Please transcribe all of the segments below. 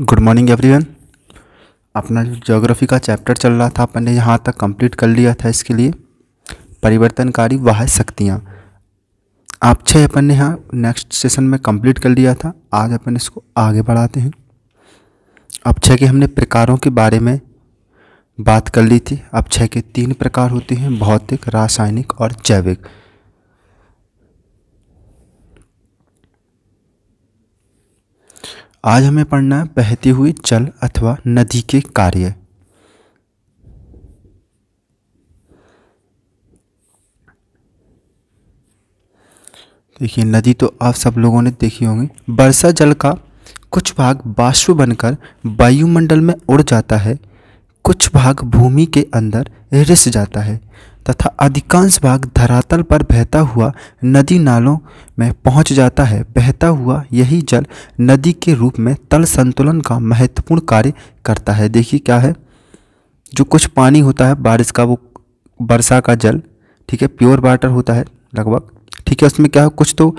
good morning everyone अपना जो geography का चैप्टर चल रहा था अपन ने यहाँ तक कंप्लीट कर लिया था इसके लिए परिवर्तनकारी वाह शक्तियाँ आप छः अपन ने यहाँ नेक्स्ट सेशन में कंप्लीट कर लिया था आज अपन इसको आगे बढ़ाते हैं अब छः के हमने प्रकारों के बारे में बात कर ली थी अब छः के तीन प्रकार होते हैं भौतिक रासायनिक और जैविक आज हमें पढ़ना है बहती हुई जल अथवा नदी के कार्य देखिए नदी तो आप सब लोगों ने देखी होंगी वर्षा जल का कुछ भाग बाष्प बनकर वायुमंडल में उड़ जाता है कुछ भाग भूमि के अंदर रिस जाता है तथा अधिकांश भाग धरातल पर बहता हुआ नदी नालों में पहुंच जाता है बहता हुआ यही जल नदी के रूप में तल संतुलन का महत्वपूर्ण कार्य करता है देखिए क्या है जो कुछ पानी होता है बारिश का वो वर्षा का जल ठीक है प्योर वाटर होता है लगभग ठीक है उसमें क्या है कुछ तो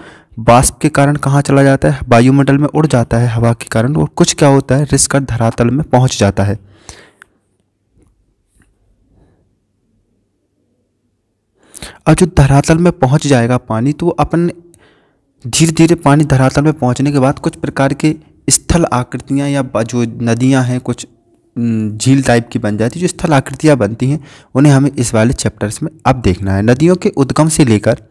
बाष्प के कारण कहाँ चला जाता है वायुमंडल में उड़ जाता है हवा के कारण और कुछ क्या होता है रिस्क धरातल में पहुँच जाता है और जो धरातल में पहुँच जाएगा पानी तो अपन धीरे धीरे पानी धरातल में पहुँचने के बाद कुछ प्रकार के स्थल आकृतियाँ या जो नदियाँ हैं कुछ झील टाइप की बन जाती है जो स्थल आकृतियाँ बनती हैं उन्हें हमें इस वाले चैप्टर्स में अब देखना है नदियों के उद्गम से लेकर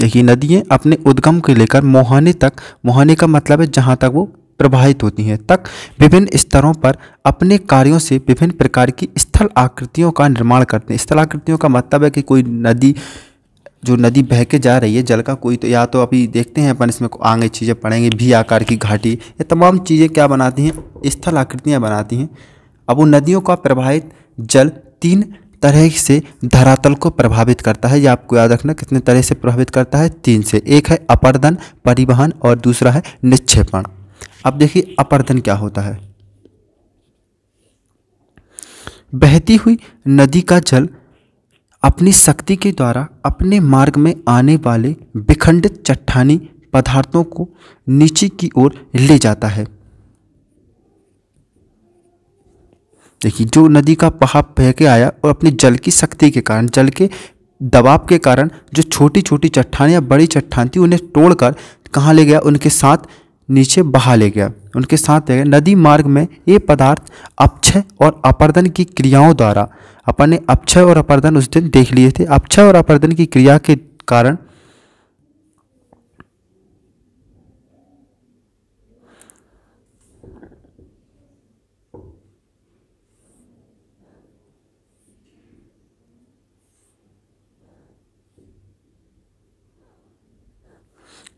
देखिए नदियाँ अपने उद्गम के लेकर मोहाने तक मोहाने का मतलब है जहाँ तक वो प्रभावित होती हैं तक विभिन्न स्तरों पर अपने कार्यों से विभिन्न प्रकार की स्थल आकृतियों का निर्माण करते हैं स्थल आकृतियों का मतलब है कि कोई नदी जो नदी बह के जा रही है जल का कोई तो या तो अभी देखते हैं अपन इसमें आगे चीज़ें पढ़ेंगे भी आकार की घाटी ये तमाम चीज़ें क्या बनाती हैं स्थल आकृतियाँ बनाती हैं अब वो नदियों का प्रभावित जल तीन तरह से धरातल को प्रभावित करता है या आपको याद रखना कितने तरह से प्रभावित करता है तीन से एक है अपर्दन परिवहन और दूसरा है निक्षेपण अब देखिए अपर्दन क्या होता है बहती हुई नदी का जल अपनी शक्ति के द्वारा अपने मार्ग में आने वाले विखंडित चट्टानी पदार्थों को नीचे की ओर ले जाता है देखिए जो नदी का पहाड़ बह के आया और अपने जल की शक्ति के कारण जल के दबाव के कारण जो छोटी छोटी चट्टान या बड़ी चट्टान थी उन्हें तोड़कर कहाँ ले गया उनके साथ नीचे बहा ले गया उनके साथ नदी मार्ग में ये पदार्थ अपक्षय और अपर्दन की क्रियाओं द्वारा अपन ने अपक्षय और अपर्दन उस दिन देख लिए थे अपक्षय और अपर्दन की क्रिया के कारण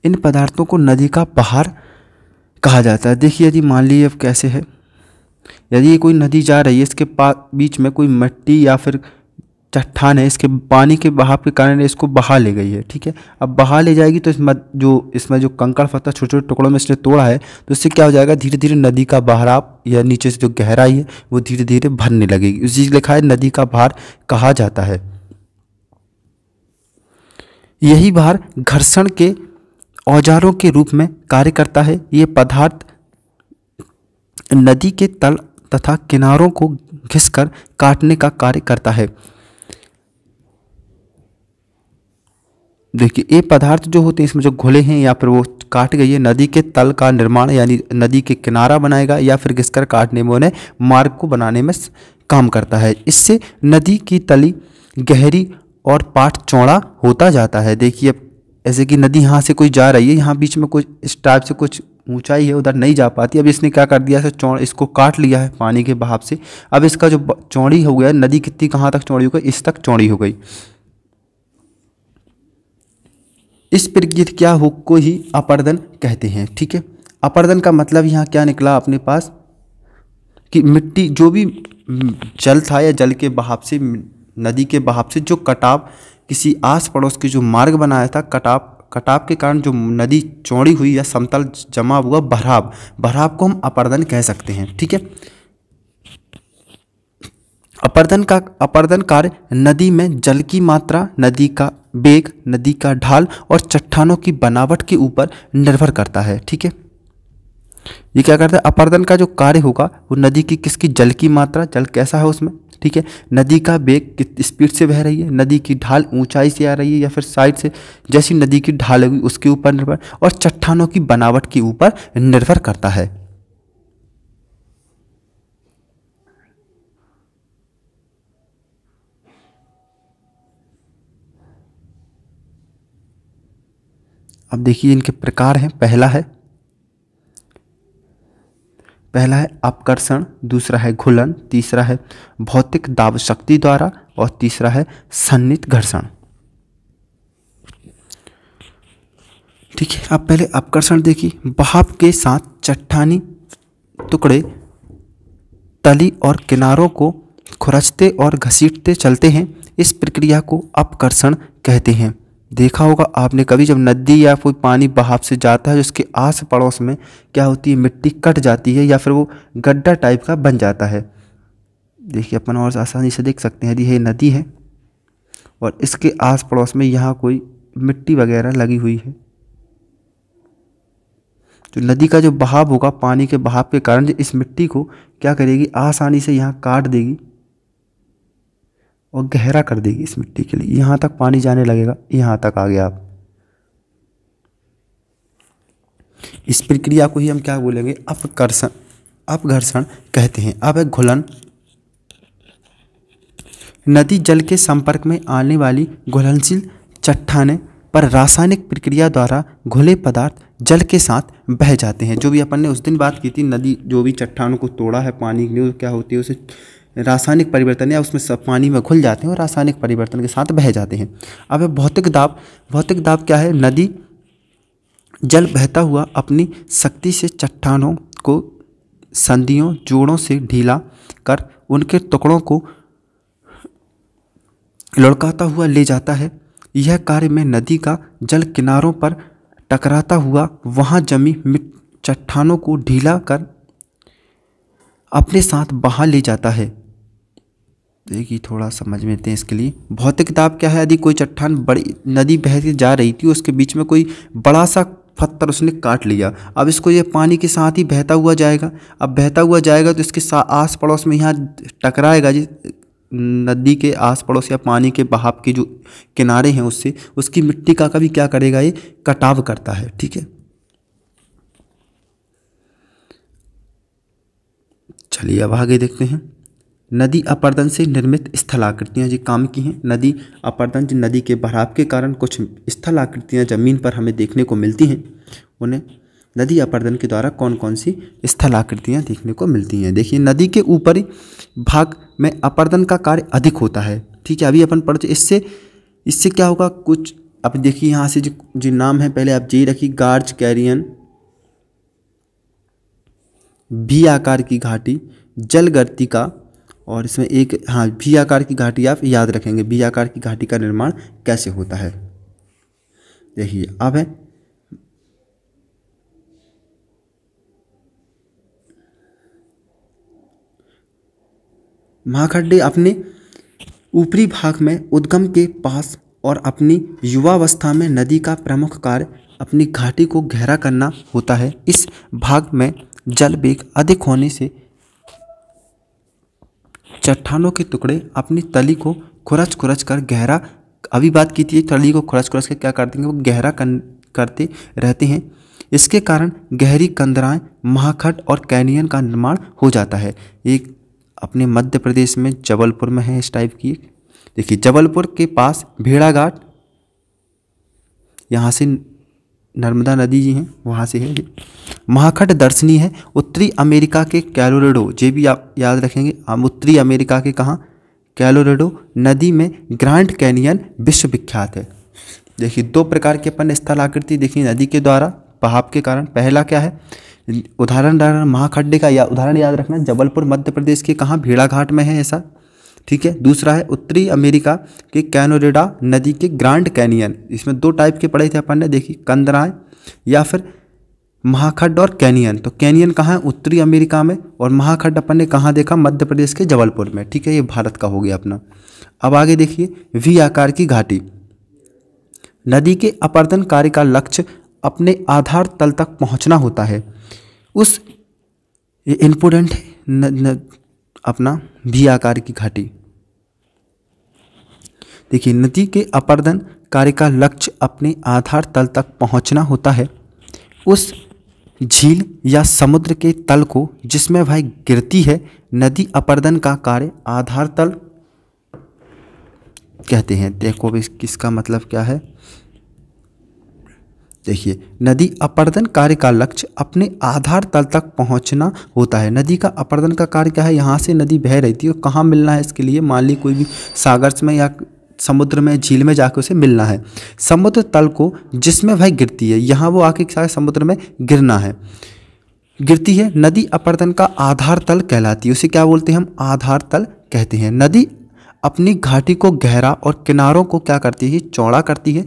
इन पदार्थों को नदी का पहाड़ कहा जाता है देखिए यदि मान लीजिए अब कैसे है यदि ये कोई नदी जा रही है इसके पास बीच में कोई मिट्टी या फिर चट्टान है इसके पानी के बहाव के कारण इसको बहा ले गई है ठीक है अब बहा ले जाएगी तो इसमें जो इसमें जो कंकड़ पत्थर छोटे छोटे टुकड़ों में इसने तोड़ा है तो इससे क्या हो जाएगा धीरे धीरे नदी का बहराव या नीचे से जो गहराई है वो धीरे धीरे भरने लगेगी उसी लिखा है नदी का भार कहा जाता है यही भार घर्षण के औजारों के रूप में कार्य करता है ये पदार्थ नदी के तल तथा किनारों को घिसकर काटने का कार्य करता है देखिए ये पदार्थ जो होते हैं इसमें जो घोले हैं या फिर वो काट गई है नदी के तल का निर्माण यानी नदी के किनारा बनाएगा या फिर घिसकर काटने में उन्हें मार्ग को बनाने में काम करता है इससे नदी की तली गहरी और पाठ चौड़ा होता जाता है देखिए अब ऐसे कि नदी यहाँ से कोई जा रही है यहाँ बीच में कुछ इस टाइप से कुछ ऊंचाई है उधर नहीं जा पाती अब इसने क्या कर दिया है चौड़ इसको काट लिया है पानी के बहाव से अब इसका जो चौड़ी हो गया नदी कितनी कहाँ तक चौड़ी हो गई इस तक चौड़ी हो गई इस क्या हो को ही अपर्दन कहते हैं ठीक है अपर्दन का मतलब यहाँ क्या निकला अपने पास कि मिट्टी जो भी जल था या जल के बहाव से नदी के बहाव से जो कटाव किसी आस पड़ोस के जो मार्ग बनाया था कटाप कटाप के कारण जो नदी चौड़ी हुई या समतल जमा हुआ भराव भराव को हम अपर्दन कह सकते हैं ठीक है अपर्दन का अपर्दन कार्य नदी में जल की मात्रा नदी का बेग नदी का ढाल और चट्टानों की बनावट के ऊपर निर्भर करता है ठीक है ये क्या करता है अपर्दन का जो कार्य होगा वो नदी की किसकी जल की मात्रा जल कैसा है उसमें ठीक है नदी का बेग किस स्पीड से बह रही है नदी की ढाल ऊंचाई से आ रही है या फिर साइड से जैसी नदी की ढाल होगी उसके ऊपर निर्भर और चट्टानों की बनावट के ऊपर निर्भर करता है अब देखिए इनके प्रकार हैं पहला है पहला है अपकर्षण दूसरा है घुलन तीसरा है भौतिक दाब शक्ति द्वारा और तीसरा है सन्नित घर्षण ठीक है अब पहले अपकर्षण देखिए बहाव के साथ चट्टानी टुकड़े तली और किनारों को खुरचते और घसीटते चलते हैं इस प्रक्रिया को अपकर्षण कहते हैं देखा होगा आपने कभी जब नदी या कोई पानी बहाव से जाता है उसके आस पड़ोस में क्या होती है मिट्टी कट जाती है या फिर वो गड्ढा टाइप का बन जाता है देखिए अपन और आसानी से देख सकते हैं यदि ये नदी है और इसके आस पड़ोस में यहाँ कोई मिट्टी वगैरह लगी हुई है तो नदी का जो बहाव होगा पानी के बहाव के कारण इस मिट्टी को क्या करेगी आसानी से यहाँ काट देगी और गहरा कर देगी इस मिट्टी के लिए यहाँ तक पानी जाने लगेगा यहाँ तक आ गया आप इस प्रक्रिया को ही हम क्या बोलेंगे अपकर्षण अपघर्षण कहते हैं अब घुलन नदी जल के संपर्क में आने वाली घुलनशील चट्टाने पर रासायनिक प्रक्रिया द्वारा घुले पदार्थ जल के साथ बह जाते हैं जो भी अपन ने उस दिन बात की थी नदी जो भी चट्टानों को तोड़ा है पानी के लिए क्या होती है उसे रासायनिक परिवर्तन या उसमें सब पानी में घुल जाते हैं और रासायनिक परिवर्तन के साथ बह जाते हैं अब भौतिक दाब भौतिक दाब क्या है नदी जल बहता हुआ अपनी शक्ति से चट्टानों को संधियों जोड़ों से ढीला कर उनके टुकड़ों को लड़काता हुआ ले जाता है यह कार्य में नदी का जल किनारों पर टकराता हुआ वहाँ जमी चट्टानों को ढीला कर अपने साथ बहा ले जाता है देखिए थोड़ा समझ में आते हैं इसके लिए भौतिक किताब क्या है यदि कोई चट्टान बड़ी नदी बह के जा रही थी उसके बीच में कोई बड़ा सा पत्थर उसने काट लिया अब इसको ये पानी के साथ ही बहता हुआ जाएगा अब बहता हुआ जाएगा तो इसके आस पड़ोस में यहाँ टकराएगा जिस नदी के आस पड़ोस या पानी के बहाव के जो किनारे हैं उससे उसकी मिट्टी का कभी क्या करेगा ये कटाव करता है ठीक है चलिए अब आगे देखते हैं नदी अपर्दन से निर्मित स्थल आकृतियाँ जी काम की हैं नदी अपर्दन जी नदी के बहाव के कारण कुछ स्थल आकृतियाँ जमीन पर हमें देखने को मिलती हैं उन्हें नदी अपर्दन के द्वारा कौन कौन सी स्थल आकृतियाँ देखने को मिलती हैं देखिए नदी के ऊपरी भाग में अपर्दन का कार्य अधिक होता है ठीक है अभी अपन पढ़ते इससे इससे क्या होगा कुछ अब देखिए यहाँ से जो जो नाम है पहले आप जे रखिए गार्ज कैरियन भी आकार की घाटी जलगर्ती का और इसमें एक हाँ भी आकार की घाटी आप याद रखेंगे भी आकार की घाटी का निर्माण कैसे होता है देखिए अब है महाखड्डे अपने ऊपरी भाग में उद्गम के पास और अपनी युवावस्था में नदी का प्रमुख कार्य अपनी घाटी को गहरा करना होता है इस भाग में जल बेग अधिक होने से चट्टानों के टुकड़े अपनी तली को खुरच खुरच कर गहरा अभी बात की थी तली को खुरच खुरच कर क्या करते हैं वो गहरा कर, करते रहते हैं इसके कारण गहरी कंदराएं महाखट और कैनियन का निर्माण हो जाता है एक अपने मध्य प्रदेश में जबलपुर में है इस टाइप की देखिए जबलपुर के पास भेड़ाघाट यहाँ से नर्मदा नदी जी हैं वहाँ से है महाखंड दर्शनी है उत्तरी अमेरिका के कैलोरेडो ये भी आप याद रखेंगे हम उत्तरी अमेरिका के कहाँ कैलोरेडो नदी में ग्रांड कैनियन विश्वविख्यात है देखिए दो प्रकार के अपन स्थल आकृति देखिए नदी के द्वारा बहाव के कारण पहला क्या है उदाहरण महाखड्डे का या उदाहरण याद रखना जबलपुर मध्य प्रदेश के कहाँ भेड़ाघाट में है ऐसा ठीक है दूसरा है उत्तरी अमेरिका के कैनोरेडा नदी के ग्रांड कैनियन इसमें दो टाइप के पड़े थे अपन ने देखिए कंदराएँ या फिर महाखड्ड और कैनियन तो कैनियन कहाँ है उत्तरी अमेरिका में और महाखड्ड अपन ने कहाँ देखा मध्य प्रदेश के जबलपुर में ठीक है ये भारत का हो गया अपना अब आगे देखिए वी आकार की घाटी नदी के अपर्दन कार्य का लक्ष्य अपने आधार तल तक पहुंचना होता है उस इम्पोर्टेंट अपना भी आकार की घाटी देखिए नदी के अपर्दन कार्य का लक्ष्य अपने आधार तल तक पहुंचना होता है उस झील या समुद्र के तल को जिसमें वह गिरती है नदी अपर्दन का कार्य आधार तल कहते हैं देखो भी किसका मतलब क्या है देखिए नदी अपर्दन कार्य का लक्ष्य अपने आधार तल तक पहुंचना होता है नदी का अपर्दन का कार्य क्या है यहाँ से नदी बह रही थी और कहाँ मिलना है इसके लिए मान ली कोई भी सागर में या समुद्र में झील में जाकर उसे मिलना है समुद्र तल को जिसमें वह गिरती है यहाँ वो आके सारे समुद्र में गिरना है गिरती है नदी अपर्दन का आधार तल कहलाती है उसे क्या बोलते हैं हम आधार तल कहते हैं नदी अपनी घाटी को गहरा और किनारों को क्या करती है चौड़ा करती है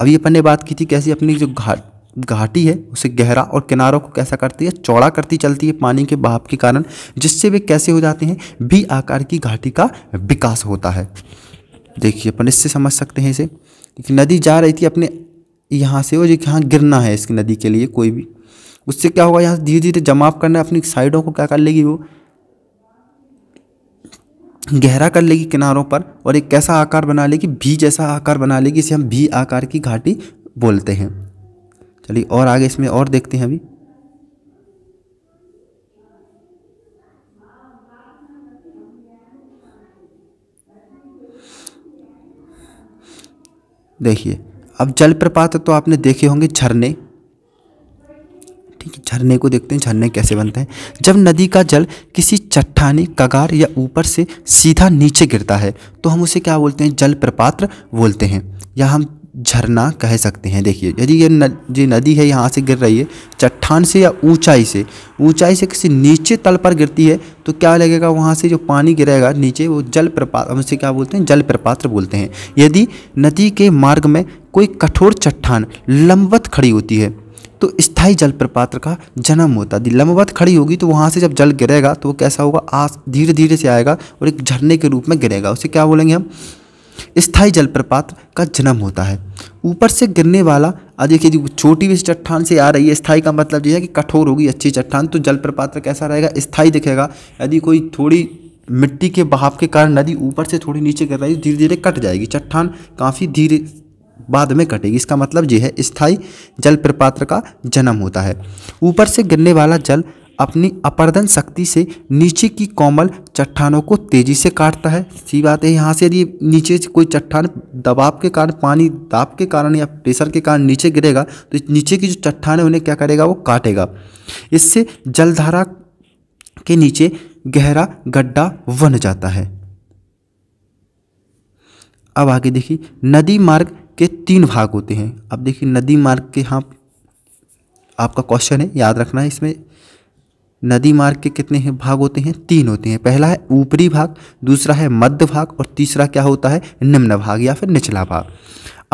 अभी अपन ने बात की थी कैसी अपनी जो घाट घाटी है उसे गहरा और किनारों को कैसा करती है चौड़ा करती चलती है पानी के बहाव के कारण जिससे वे कैसे हो जाते हैं भी आकार की घाटी का विकास होता है देखिए अपन इससे समझ सकते हैं इसे क्योंकि नदी जा रही थी अपने यहाँ से और यहाँ गिरना है इसकी नदी के लिए कोई भी उससे क्या होगा यहाँ धीरे धीरे जमाव करना अपनी साइडों को क्या कर लेगी वो गहरा कर लेगी किनारों पर और एक कैसा आकार बना लेगी भी जैसा आकार बना लेगी इसे हम भी आकार की घाटी बोलते हैं चलिए और आगे इसमें और देखते हैं अभी देखिए अब जलप्रपात तो आपने देखे होंगे झरने ठीक है झरने को देखते हैं झरने कैसे बनते हैं जब नदी का जल किसी चट्टानी कगार या ऊपर से सीधा नीचे गिरता है तो हम उसे क्या बोलते हैं जल बोलते हैं या हम झरना कह सकते हैं देखिए यदि ये जो नदी है यहाँ से गिर रही है चट्टान से या ऊंचाई से ऊंचाई से किसी नीचे तल पर गिरती है तो क्या लगेगा वहाँ से जो पानी गिरेगा नीचे वो जल प्रपात हम उसे क्या बोलते हैं जल प्रपात्र बोलते हैं यदि नदी के मार्ग में कोई कठोर चट्टान लंबवत खड़ी होती है तो स्थायी जल प्रपात्र का जन्म होता है लंबवत खड़ी होगी तो वहाँ से जब जल गिरेगा तो वो कैसा होगा आस धीरे धीरे से आएगा और एक झरने के रूप में गिरेगा उसे क्या बोलेंगे हम स्थायी जलप्रपात का जन्म होता है ऊपर से गिरने वाला आज देखिए जी छोटी भी चट्टान से आ रही है स्थाई का मतलब ये है कि कठोर होगी अच्छी चट्टान तो जलप्रपात कैसा रहेगा स्थाई दिखेगा यदि कोई थोड़ी मिट्टी के बहाव के कारण नदी ऊपर से थोड़ी नीचे गिर रही है धीरे धीरे कट जाएगी चट्टान काफ़ी धीरे बाद में कटेगी इसका मतलब ये है स्थाई जलप्रपात्र का जन्म होता है ऊपर से गिरने वाला जल अपनी अपर्दन शक्ति से नीचे की कोमल चट्टानों को तेजी से काटता है सी बात है यहाँ से यदि नीचे से कोई चट्टान दबाव के कारण पानी दाब के कारण या प्रेशर के कारण नीचे गिरेगा तो नीचे की जो चट्टान है उन्हें क्या करेगा वो काटेगा इससे जलधारा के नीचे गहरा गड्ढा बन जाता है अब आगे देखिए नदी मार्ग के तीन भाग होते हैं अब देखिए नदी मार्ग के यहाँ आपका क्वेश्चन है याद रखना है इसमें नदी मार्ग के कितने हैं भाग होते हैं तीन होते हैं पहला है ऊपरी भाग दूसरा है मध्य भाग और तीसरा क्या होता है निम्न भाग या फिर निचला भाग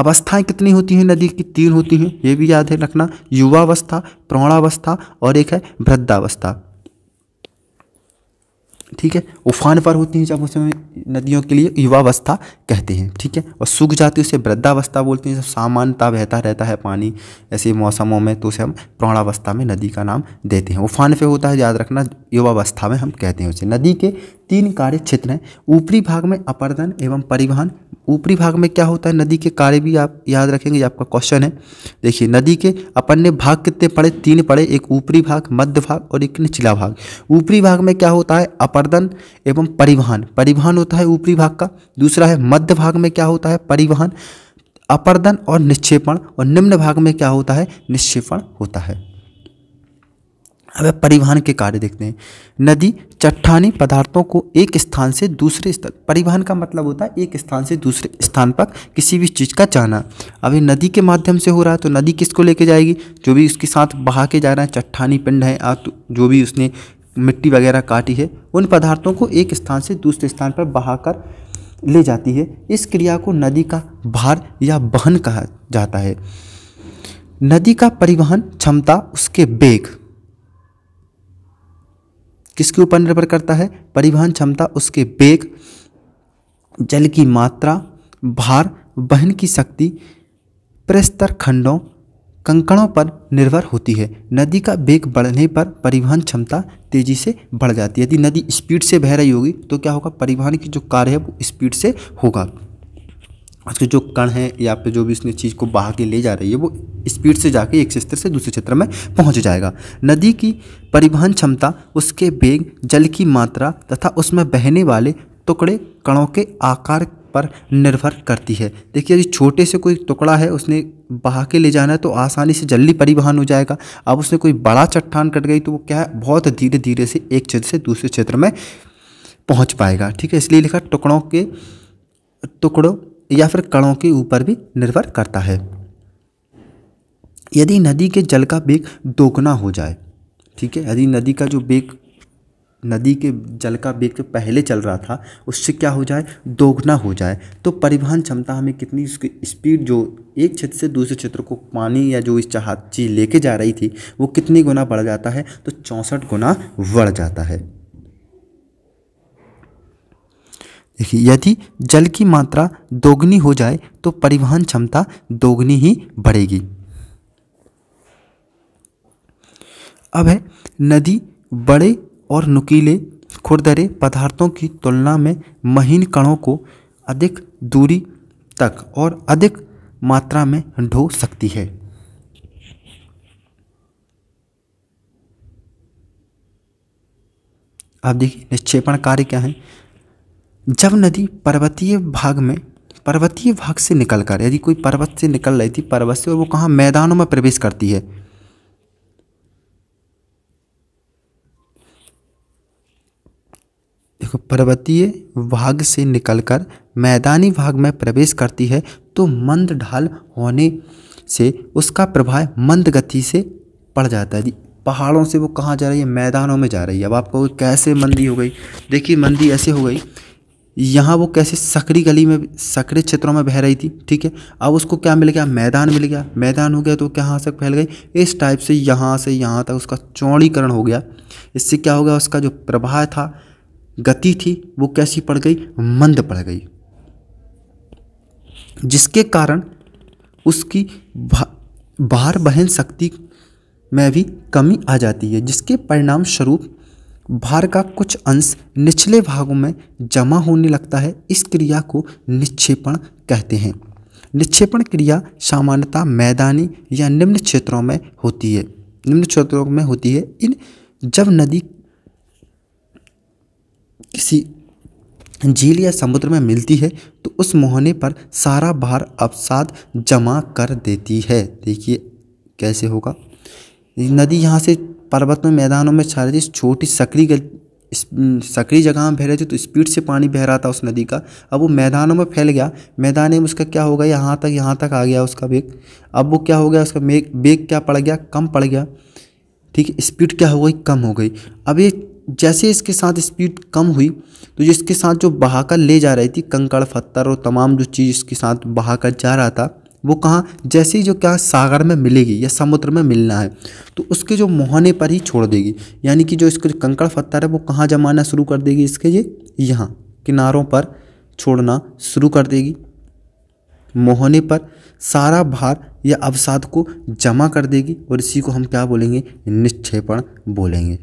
अवस्थाएं कितनी होती हैं नदी की तीन होती हैं ये भी याद है रखना युवावस्था प्रौणावस्था और एक है वृद्धावस्था ठीक है उफान पर होती हैं जब उसे नदियों के लिए युवावस्था कहते हैं ठीक है और सूख जाती है उसे वृद्धावस्था बोलते हैं जब सामान्यता बहता रहता है पानी ऐसे मौसमों में तो उसे हम प्रौणावस्था में नदी का नाम देते हैं उफान पे होता है याद रखना युवावस्था में हम कहते हैं उसे नदी के तीन कार्य क्षेत्र हैं ऊपरी भाग में अपर्दन एवं परिवहन ऊपरी भाग में क्या होता है नदी के कार्य भी आप याद रखेंगे आपका क्वेश्चन है देखिए नदी के अपन ने भाग कितने पड़े तीन पड़े एक ऊपरी भाग मध्य भाग और एक निचला भाग ऊपरी भाग में क्या होता है अपर्दन एवं परिवहन परिवहन होता है ऊपरी भाग का दूसरा है मध्य भाग में क्या होता है परिवहन अपर्दन और निक्षेपण और निम्न भाग में क्या होता है निक्षेपण होता है अब परिवहन के कार्य देखते हैं नदी चट्टानी पदार्थों को एक स्थान से दूसरे स्थान परिवहन का मतलब होता है एक स्थान से दूसरे स्थान पर किसी भी चीज़ का जाना अभी नदी के माध्यम से हो रहा है तो नदी किसको लेके जाएगी जो भी उसके साथ बहा के जा रहा है चट्टानी पिंड है तो जो भी उसने मिट्टी वगैरह काटी है उन पदार्थों को एक स्थान से दूसरे स्थान पर बहाकर ले जाती है इस क्रिया को नदी का भार या बहन कहा जाता है नदी का परिवहन क्षमता उसके बेग किसके ऊपर निर्भर करता है परिवहन क्षमता उसके वेग जल की मात्रा भार वहन की शक्ति प्रस्तर खंडों कंकड़ों पर निर्भर होती है नदी का वेग बढ़ने पर परिवहन क्षमता तेजी से बढ़ जाती है यदि नदी स्पीड से बह रही होगी तो क्या होगा परिवहन की जो कार्य है वो स्पीड से होगा उसके जो कण है या फिर जो भी उसने चीज़ को बहा के ले जा रही है वो स्पीड से जाके एक क्षेत्र से दूसरे क्षेत्र में पहुंच जाएगा नदी की परिवहन क्षमता उसके वेग जल की मात्रा तथा उसमें बहने वाले टुकड़े कणों के आकार पर निर्भर करती है देखिए यदि छोटे से कोई टुकड़ा है उसने बहा के ले जाना है तो आसानी से जल्दी परिवहन हो जाएगा अब उसने कोई बड़ा चट्टान कट गई तो वो क्या है बहुत धीरे धीरे से एक क्षेत्र से दूसरे क्षेत्र में पहुंच पाएगा ठीक है इसलिए लिखा टुकड़ों के टुकड़ों या फिर कणों के ऊपर भी निर्भर करता है यदि नदी के जल का बेग दोगुना हो जाए ठीक है यदि नदी का जो बेग नदी के जल का बेग जो पहले चल रहा था उससे क्या हो जाए दोगुना हो जाए तो परिवहन क्षमता हमें कितनी उसकी स्पीड जो एक क्षेत्र से दूसरे क्षेत्र को पानी या जो इस चाह चीज़ लेके जा रही थी वो कितनी गुना बढ़ जाता है तो चौंसठ गुना बढ़ जाता है देखिए यदि जल की मात्रा दोगुनी हो जाए तो परिवहन क्षमता दोगुनी ही बढ़ेगी अब है नदी बड़े और नुकीले खुरदरे पदार्थों की तुलना में महीन कणों को अधिक दूरी तक और अधिक मात्रा में ढो सकती है आप देखिए निक्षेपण कार्य क्या है जब नदी पर्वतीय भाग में पर्वतीय भाग से निकलकर यदि कोई पर्वत से निकल रही थी पर्वत से और वो कहाँ मैदानों में प्रवेश करती है देखो पर्वतीय भाग से निकलकर मैदानी भाग में प्रवेश करती है तो मंद ढाल होने से उसका प्रभाव मंद गति से पड़ जाता है पहाड़ों से वो कहाँ जा रही है मैदानों में जा रही है अब आपको कैसे मंदी हो गई देखिए मंदी ऐसे हो गई यहाँ वो कैसे सकरी गली में सकरे क्षेत्रों में बह रही थी ठीक है अब उसको क्या मिल गया मैदान मिल गया मैदान हो गया तो क्या तक फैल गई इस टाइप से यहाँ से यहाँ तक उसका चौड़ीकरण हो गया इससे क्या हो गया उसका जो प्रवाह था गति थी वो कैसी पड़ गई मंद पड़ गई जिसके कारण उसकी भार बहन शक्ति में भी कमी आ जाती है जिसके परिणाम स्वरूप भार का कुछ अंश निचले भागों में जमा होने लगता है इस क्रिया को निक्षेपण कहते हैं निक्षेपण क्रिया सामान्यतः मैदानी या निम्न क्षेत्रों में होती है निम्न क्षेत्रों में होती है इन जब नदी किसी झील या समुद्र में मिलती है तो उस मोहने पर सारा भार अवसाद जमा कर देती है देखिए कैसे होगा नदी यहाँ से पर्वत में मैदानों में छा क्षारित छोटी सकरी सकरी जगह में बह रहे थे तो स्पीड से पानी बह रहा था उस नदी का अब वो मैदानों में फैल गया मैदान में उसका क्या हो गया यहाँ तक यहाँ तक आ गया उसका वेग अब वो क्या हो गया उसका मेग वेग क्या पड़ गया कम पड़ गया ठीक है स्पीड क्या हो गई कम हो गई अब ये जैसे इसके साथ स्पीड कम हुई तो जिसके साथ जो बहाकर ले जा रही थी कंकड़ पत्थर और तमाम जो चीज़ इसके साथ बहाकर जा रहा था वो कहाँ जैसे ही जो क्या सागर में मिलेगी या समुद्र में मिलना है तो उसके जो मुहाने पर ही छोड़ देगी यानी कि जो इसके कंकड़ पत्थर है वो कहाँ जमाना शुरू कर देगी इसके ये यहाँ किनारों पर छोड़ना शुरू कर देगी मोहने पर सारा भार या अवसाद को जमा कर देगी और इसी को हम क्या बोलेंगे निक्षेपण बोलेंगे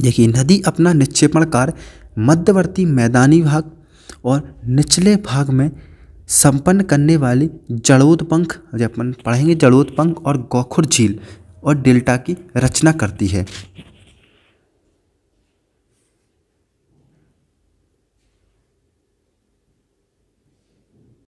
देखिए नदी अपना निक्षेपण कार्य मध्यवर्ती मैदानी भाग और निचले भाग में संपन्न करने वाली जड़ोदपंख जब अपन पढ़ेंगे जड़ोदपंख और गोखुर झील और डेल्टा की रचना करती है